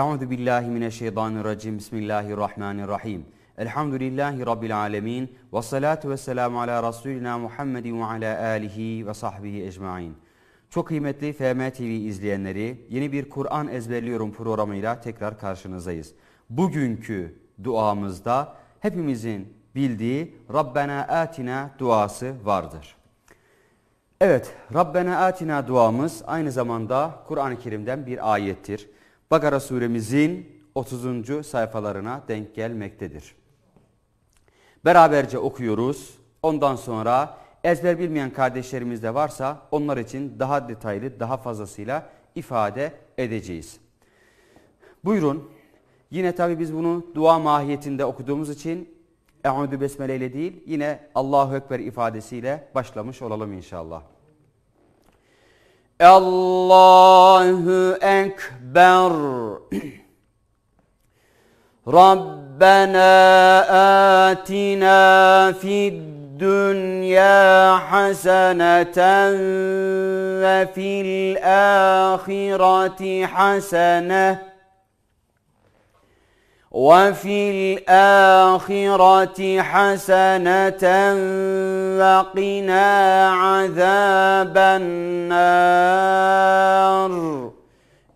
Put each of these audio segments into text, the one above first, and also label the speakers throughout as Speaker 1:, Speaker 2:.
Speaker 1: Euzu billahi mineşşeytanirracim. Bismillahirrahmanirrahim. Elhamdülillahi rabbil alamin. Ves salatu vesselamu ala rasulina Muhammedin ve ala alihi ve sahbihi ecmaîn. Çok kıymetli FM TV izleyenleri, yeni bir Kur'an ezberliyorum programıyla tekrar karşınızdayız. Bugünkü duamızda hepimizin bildiği Rabbena atina duası vardır. Evet, Rabbena atina duamız aynı zamanda Kur'an-ı Kerim'den bir ayettir. Bakara suremizin 30. sayfalarına denk gelmektedir. Beraberce okuyoruz. Ondan sonra ezber bilmeyen kardeşlerimiz de varsa onlar için daha detaylı, daha fazlasıyla ifade edeceğiz. Buyurun. Yine tabi biz bunu dua mahiyetinde okuduğumuz için Eûzü Besmele ile değil yine Allahu Ekber ifadesiyle başlamış olalım inşallah. Allahu Ekber أكبر ربنا آتنا في الدنيا حسنة وفي الآخرة حسنةً وفي الآخرة حسنة وقنا عذاب النار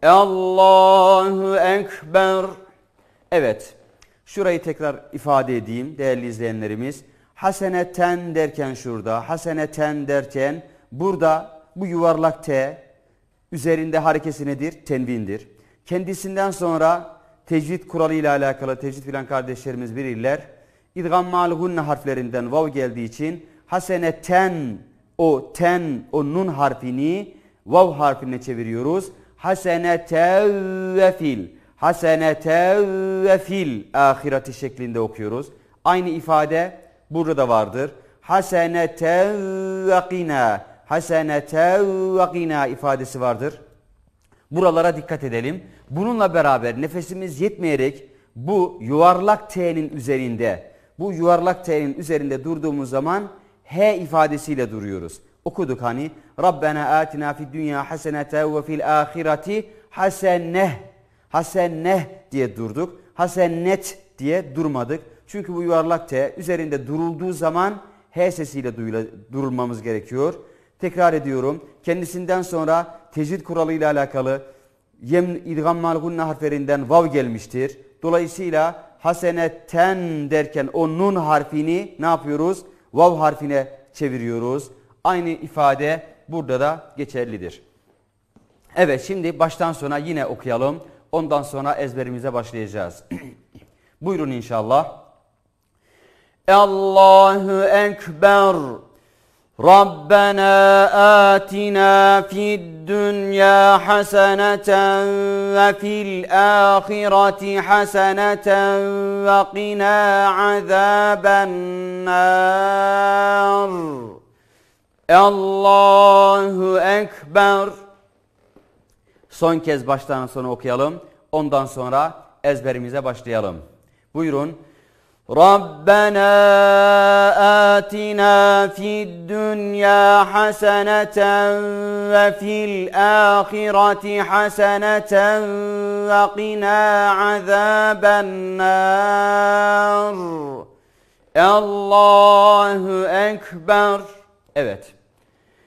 Speaker 1: Allahu Ekber. Evet, şurayı tekrar ifade edeyim değerli izleyenlerimiz. Haseneten derken şurada, haseneten derken burada bu yuvarlak T üzerinde harekesi nedir? Tenvindir. Kendisinden sonra tecvid kuralı ile alakalı tecvid filan kardeşlerimiz bilirler. İdgam malgunne harflerinden vav geldiği için haseneten o ten o nun harfini vav harfine çeviriyoruz haseneten ve fil haseneten ve fil ahireti şeklinde okuyoruz. Aynı ifade burada da vardır. Haseneten ve gina haseneten ve gina ifadesi vardır. Buralara dikkat edelim. Bununla beraber nefesimiz yetmeyerek bu yuvarlak T'nin üzerinde bu yuvarlak T'nin üzerinde durduğumuz zaman H ifadesiyle duruyoruz okuduk hani. Rabbena atina fi dünya hasenete ve fil ahireti haseneh. Haseneh diye durduk. Hasennet diye durmadık. Çünkü bu yuvarlak T üzerinde durulduğu zaman H sesiyle duyula, durulmamız gerekiyor. Tekrar ediyorum. Kendisinden sonra tecvid kuralıyla alakalı yem idgam malgunna harflerinden vav gelmiştir. Dolayısıyla haseneten derken o nun harfini ne yapıyoruz? Vav harfine çeviriyoruz. Aynı ifade burada da geçerlidir. Evet şimdi baştan sona yine okuyalım. Ondan sonra ezberimize başlayacağız. Buyurun inşallah. Allahu Ekber. Rabbena atina fid dünya haseneten ve fil ahireti haseneten ve qina azaben Allahu Ekber. Son kez baştan sona okuyalım. Ondan sonra ezberimize başlayalım. Buyurun. Rabbena atina fid dunya haseneten ve fil ahireti haseneten ve qina azaben Allahu Ekber. Evet.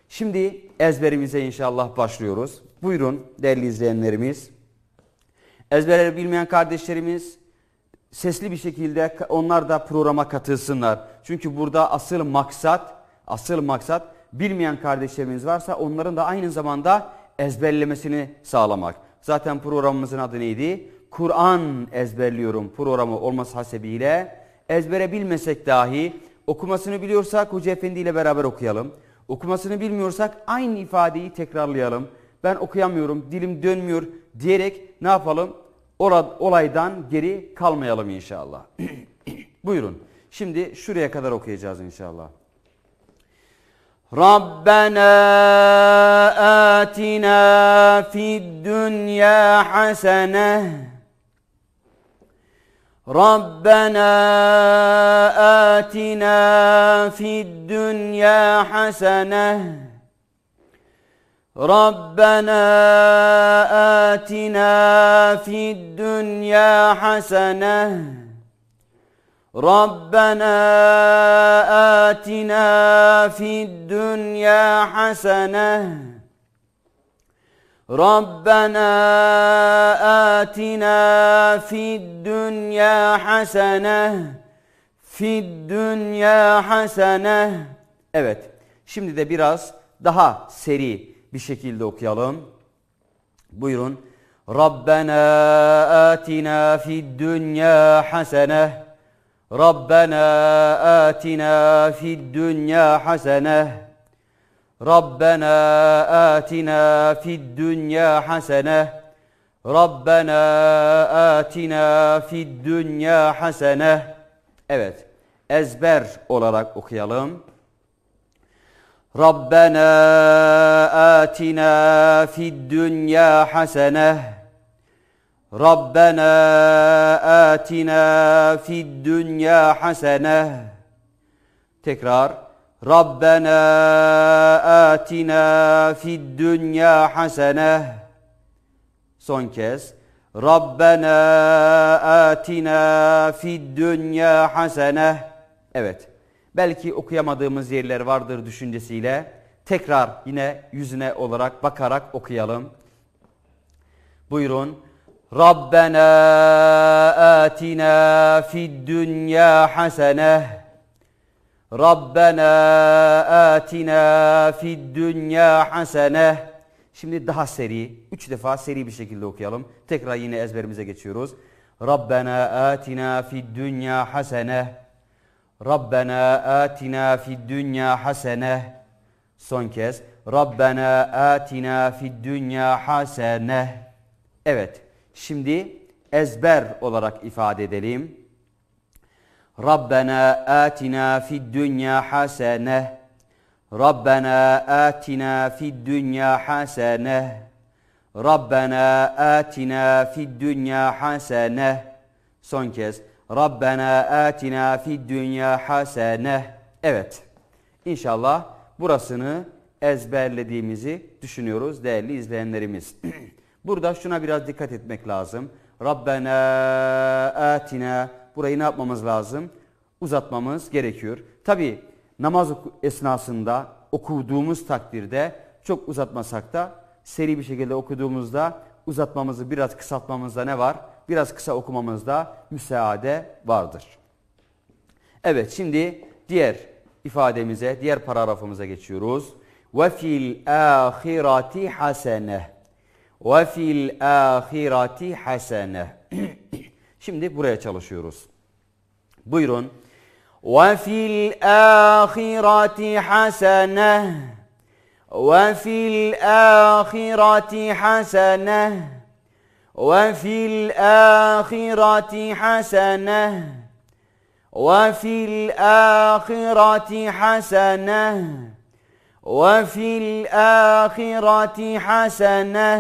Speaker 1: Şimdi ezberimize inşallah başlıyoruz. Buyurun değerli izleyenlerimiz. ezbere bilmeyen kardeşlerimiz sesli bir şekilde onlar da programa katılsınlar. Çünkü burada asıl maksat, asıl maksat bilmeyen kardeşlerimiz varsa onların da aynı zamanda ezberlemesini sağlamak. Zaten programımızın adı neydi? Kur'an ezberliyorum programı olması hasebiyle ezbere bilmesek dahi okumasını biliyorsak Hoca Efendi ile beraber okuyalım. Okumasını bilmiyorsak aynı ifadeyi tekrarlayalım. Ben okuyamıyorum, dilim dönmüyor diyerek ne yapalım? Orad Olaydan geri kalmayalım inşallah. Buyurun. Şimdi şuraya kadar okuyacağız inşallah. Rabbena atina fid dünya haseneh ربنا آتنا في الدنيا حسنة ربنا آتنا في الدنيا حسنة ربنا آتنا في الدنيا حسنة ربنا آتنا في الدنيا hasene fi dünya hasene Evet şimdi de biraz daha seri bir şekilde okuyalım. Buyurun. Rabbena atina fi dunya hasene Rabbena atina fi dunya hasene ربنا آتنا في الدنيا حسنة Rabbena atina fid dünya hasene. Evet ezber olarak okuyalım. Rabbena atina fid dünya hasene. Rabbena atina fid dünya hasene. Tekrar Rabbena atina fid dünya hasene. Son kez. Rabbena atina fid dünya Evet. Belki okuyamadığımız yerler vardır düşüncesiyle tekrar yine yüzüne olarak bakarak okuyalım. Buyurun. Rabbena atina fid dünya hasene Rabbena atina fid dünya hasene. Şimdi daha seri, üç defa seri bir şekilde okuyalım. Tekrar yine ezberimize geçiyoruz. Rabbena atina fid dünya hasene. Rabbena atina fid dünya hasene. Son kez. Rabbena atina fid dünya hasene. Evet. Şimdi ezber olarak ifade edelim. Rabbena atina fid dunya hasene Rabbena atina fid dunya hasene Rabbena atina fid dunya hasene Son kez Rabbena atina fid dunya hasene Evet İnşallah burasını ezberlediğimizi düşünüyoruz değerli izleyenlerimiz. Burada şuna biraz dikkat etmek lazım. Rabbena atina burayı ne yapmamız lazım? Uzatmamız gerekiyor. Tabi namaz esnasında okuduğumuz takdirde çok uzatmasak da seri bir şekilde okuduğumuzda uzatmamızı biraz kısaltmamızda ne var? Biraz kısa okumamızda müsaade vardır. Evet şimdi diğer ifademize, diğer paragrafımıza geçiyoruz. Ve fil ahireti hasene. Ve fil ahireti hasene. Şimdi buraya çalışıyoruz. Buyurun. وَفِي الْآخِرَةِ حَسَنَةً وَفِي الْآخِرَةِ حَسَنَةً وَفِي الْآخِرَةِ حَسَنَةً وَفِي الْآخِرَةِ حَسَنَةً وَفِي الْآخِرَةِ حَسَنَةً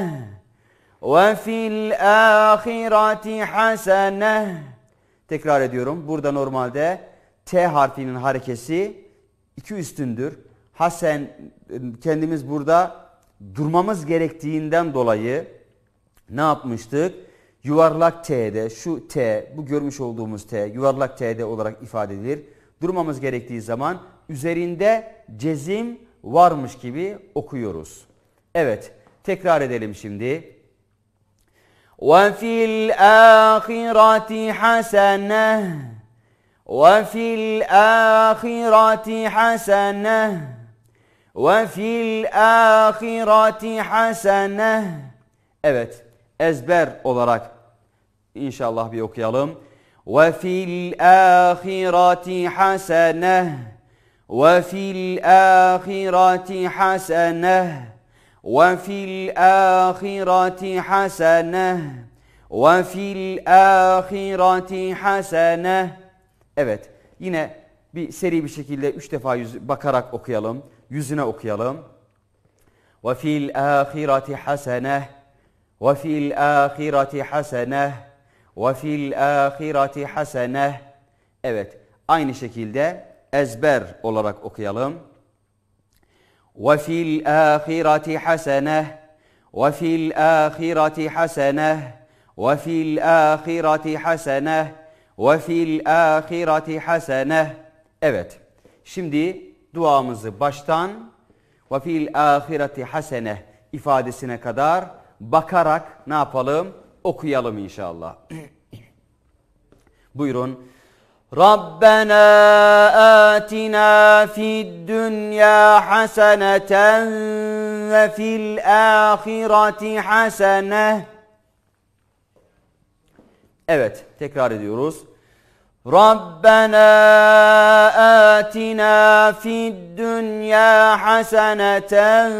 Speaker 1: وَفِي الْآخِرَةِ حَسَنَةً Tekrar ediyorum. Burada normalde T harfinin harekesi iki üstündür. Hasen kendimiz burada durmamız gerektiğinden dolayı ne yapmıştık? Yuvarlak T'de şu T bu görmüş olduğumuz T yuvarlak T'de olarak ifade edilir. Durmamız gerektiği zaman üzerinde cezim varmış gibi okuyoruz. Evet tekrar edelim şimdi. وفي الآخرة حسنة وفي الآخرة حسنة وفي الآخرة حسنة Evet, ezber olarak inşallah bir okuyalım. وَفِي الْآخِرَةِ حَسَنَةً وَفِي الْآخِرَةِ حَسَنَةً وفي الآخرة حسنة وفي الآخرة حسنة Evet yine bir seri bir şekilde üç defa yüz, bakarak okuyalım. Yüzüne okuyalım. وَفِي الْآخِرَةِ حَسَنَةِ وَفِي الْآخِرَةِ حَسَنَةِ وَفِي الْآخِرَةِ حَسَنَةِ Evet aynı şekilde ezber olarak okuyalım. وفي الآخرة حسنة وفي الآخرة حسنة وفي الآخرة حسنة وفي الآخرة حسنة Evet. Şimdi duamızı baştan ve fil ahireti hasene ifadesine kadar bakarak ne yapalım? Okuyalım inşallah. Buyurun. ربنا آتنا في الدنيا حسنة وفي الآخرة حسنة Evet tekrar ediyoruz. Rabbena atina fid dünya haseneten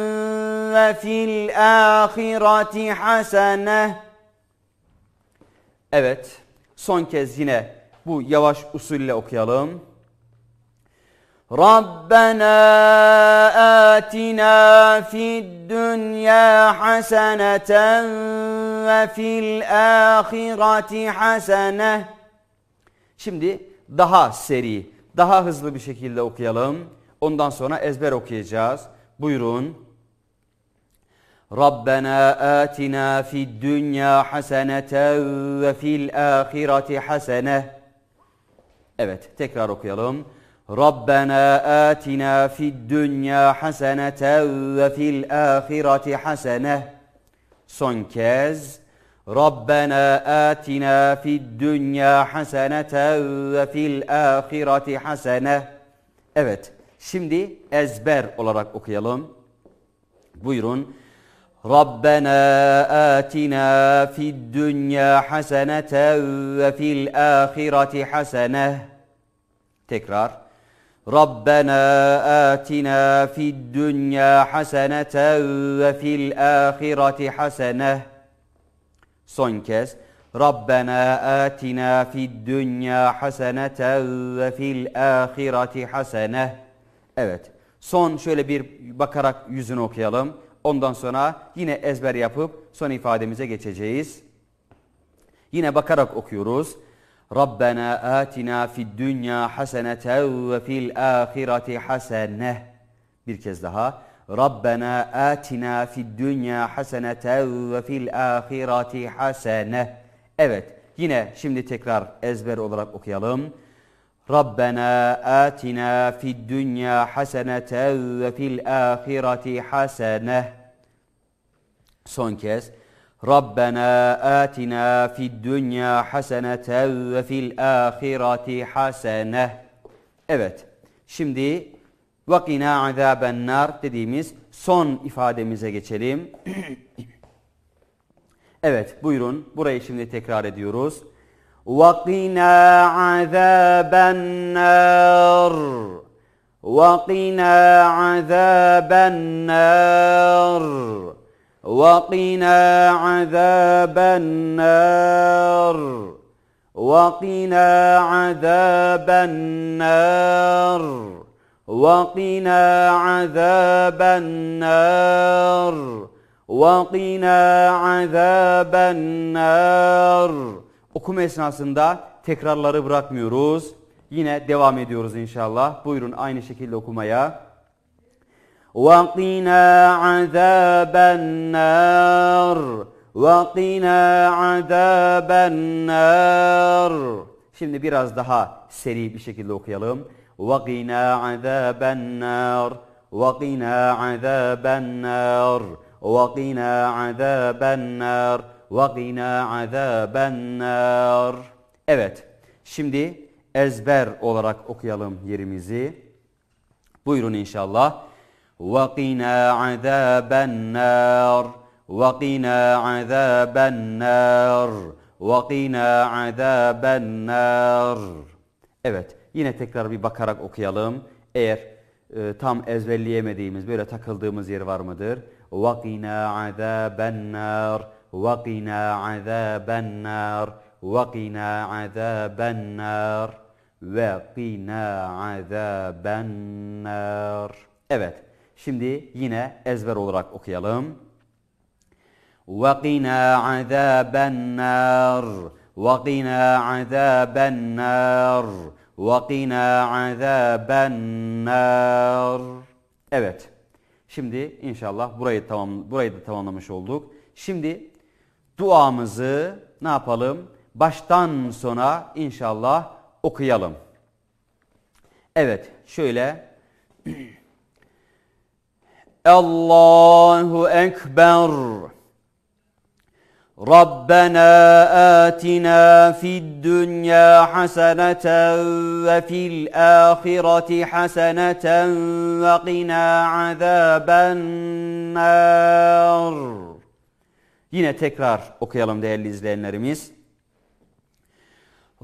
Speaker 1: ve fil ahireti hasene. Evet son kez yine bu yavaş usulle okuyalım. Rabbena atina fid dünya haseneten ve fil ahireti hasene. Şimdi daha seri, daha hızlı bir şekilde okuyalım. Ondan sonra ezber okuyacağız. Buyurun. Rabbena atina fid dünya haseneten ve fil ahireti hasene. Evet tekrar okuyalım. Rabbena atina fid dünya haseneten ve fil ahireti hasene. Son kez. Rabbena atina fid dünya haseneten ve fil ahireti hasene. Evet şimdi ezber olarak okuyalım. Buyurun. ربنا dunya في ve حسنة وفي الآخرة Tekrar. تكرار ربنا آتنا dunya الدنيا ve وفي الآخرة حسنة son kez Rabbena atina fid dunya haseneten ve fil ahireti hasene. Evet. Son şöyle bir bakarak yüzünü okuyalım. Ondan sonra yine ezber yapıp son ifademize geçeceğiz. Yine bakarak okuyoruz. Rabbena atina fid dünya haseneten ve fil ahireti hasene. Bir kez daha. Rabbena atina fid dünya haseneten ve fil ahireti hasene. Evet yine şimdi tekrar ezber olarak okuyalım. Rabbena atina fid dünya haseneten ve fil ahireti hasene. Son kez. Rabbena atina fid dunya haseneten ve fil ahireti hasene. Evet. Şimdi ve qina azaben nar dediğimiz son ifademize geçelim. evet buyurun burayı şimdi tekrar ediyoruz. وَقِنَا عَذَابَ النَّارِ وَقِنَا عَذَابَ النَّارِ وقنا عذاب النار وقنا عذاب النار وقنا عذاب النار وقنا عذاب النار Okuma esnasında tekrarları bırakmıyoruz. Yine devam ediyoruz inşallah. Buyurun aynı şekilde okumaya. وقنا عذاب النار وقنا عذاب النار Şimdi biraz daha seri bir şekilde okuyalım. وقنا عذاب النار وقنا عذاب النار وقنا عذاب النار وقنا عذاب النار Evet. Şimdi ezber olarak okuyalım yerimizi. Buyurun inşallah. وقنا عذاب النار وقنا عذاب النار وقنا عذاب النار Evet yine tekrar bir bakarak okuyalım. Eğer e, tam ezberleyemediğimiz böyle takıldığımız yer var mıdır? وَقِنَا عَذَابَ النَّارِ وَقِنَا عَذَابَ النَّارِ وَقِنَا عَذَابَ النَّارِ وَقِنَا عَذَابَ النَّارِ Evet Şimdi yine ezber olarak okuyalım. وَقِنَا عَذَابَ النَّارِ وَقِنَا عَذَابَ النَّارِ وَقِنَا عَذَابَ النَّارِ Evet. Şimdi inşallah burayı tamam burayı da tamamlamış olduk. Şimdi duamızı ne yapalım? Baştan sona inşallah okuyalım. Evet, şöyle الله أكبر ربنا آتنا في الدنيا حسنة وفي الآخرة حسنة وقنا عذاب النار Yine tekrar okuyalım değerli izleyenlerimiz.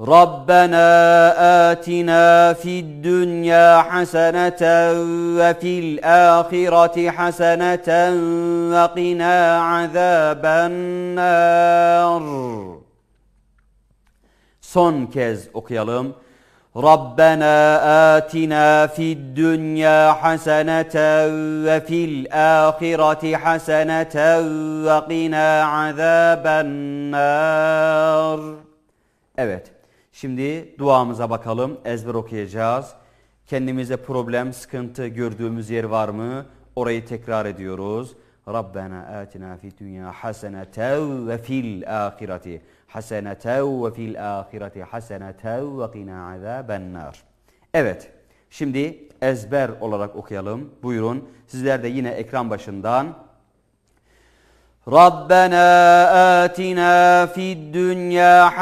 Speaker 1: ربنا آتنا في الدنيا حسنة وفي الآخرة حسنة وقنا عذاب النار Son kez okuyalım. Rabbena atina fid dünya haseneten ve fil ahireti haseneten ve qina azaben nar. Evet. Şimdi duamıza bakalım. Ezber okuyacağız. Kendimize problem, sıkıntı gördüğümüz yer var mı? Orayı tekrar ediyoruz. Rabbena atina fi dünya haseneten ve fil ahireti haseneten ve fil ahireti haseneten ve qina azabennar. Evet. Şimdi ezber olarak okuyalım. Buyurun. Sizler de yine ekran başından ربنا آتنا dunya الدنيا ve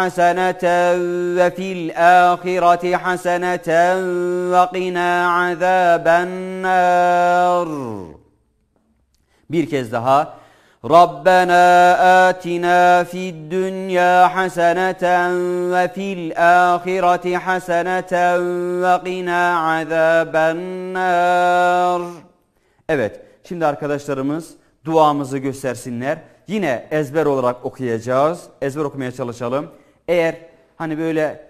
Speaker 1: وفي الآخرة حسنة ve qina النار Bir kez daha Rabbena atina fid dunya haseneten ve fil ahireti haseneten ve qina azabennar. Evet, şimdi arkadaşlarımız duamızı göstersinler. Yine ezber olarak okuyacağız. Ezber okumaya çalışalım. Eğer hani böyle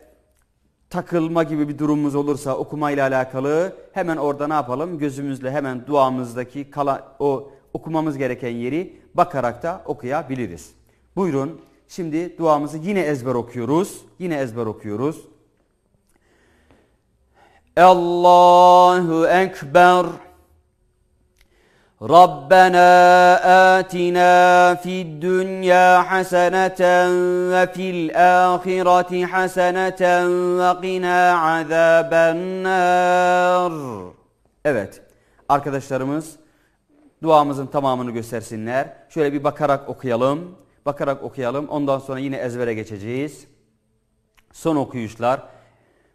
Speaker 1: takılma gibi bir durumumuz olursa okumayla alakalı hemen orada ne yapalım? Gözümüzle hemen duamızdaki kalan o okumamız gereken yeri bakarak da okuyabiliriz. Buyurun şimdi duamızı yine ezber okuyoruz. Yine ezber okuyoruz. Allahu Ekber. ربنا آتنا في الدنيا حسنة وفي الآخرة حسنة وقنا عذابنار. Evet arkadaşlarımız duamızın tamamını göstersinler. Şöyle bir bakarak okuyalım. Bakarak okuyalım. Ondan sonra yine ezbere geçeceğiz. Son okuyuşlar.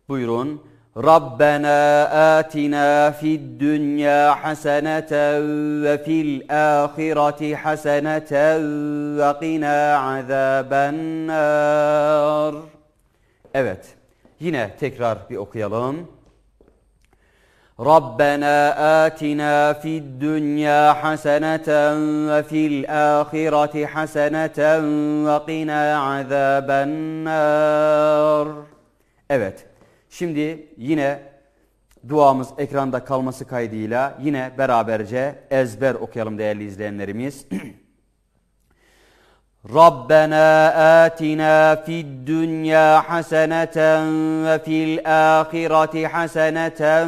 Speaker 1: Buyurun. ربنا آتنا في الدنيا حسنة وفي الآخرة حسنة وقنا عذاب النار. Evet, yine tekrar bir okuyalım. ربنا آتنا في الدنيا حسنة وفي الآخرة حسنة وقنا عذاب النار. Evet, Şimdi yine duamız ekranda kalması kaydıyla yine beraberce ezber okuyalım değerli izleyenlerimiz. Rabbena atina fid dunya haseneten ve fil ahireti haseneten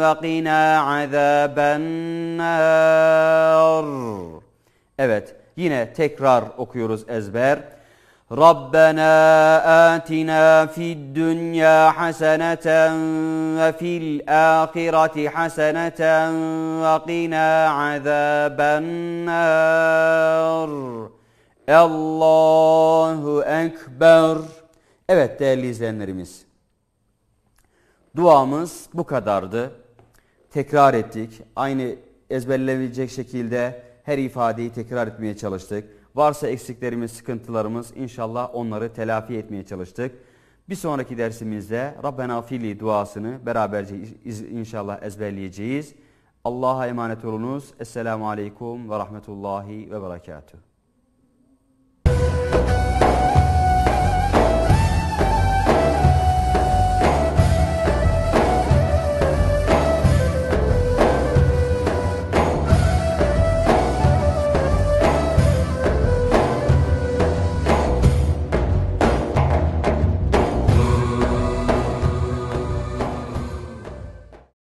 Speaker 1: ve qina azabennar. Evet yine tekrar okuyoruz ezber. ربنا آتنا في الدنيا حسنة وفي الآخرة حسنة وقنا عذاب النار. Allahu Ekber. Evet değerli izleyenlerimiz. Duamız bu kadardı. Tekrar ettik. Aynı ezberlenebilecek şekilde her ifadeyi tekrar etmeye çalıştık. Varsa eksiklerimiz, sıkıntılarımız inşallah onları telafi etmeye çalıştık. Bir sonraki dersimizde Rabbena fili duasını beraberce inşallah ezberleyeceğiz. Allah'a emanet olunuz. Esselamu Aleyküm ve Rahmetullahi ve Berekatuhu.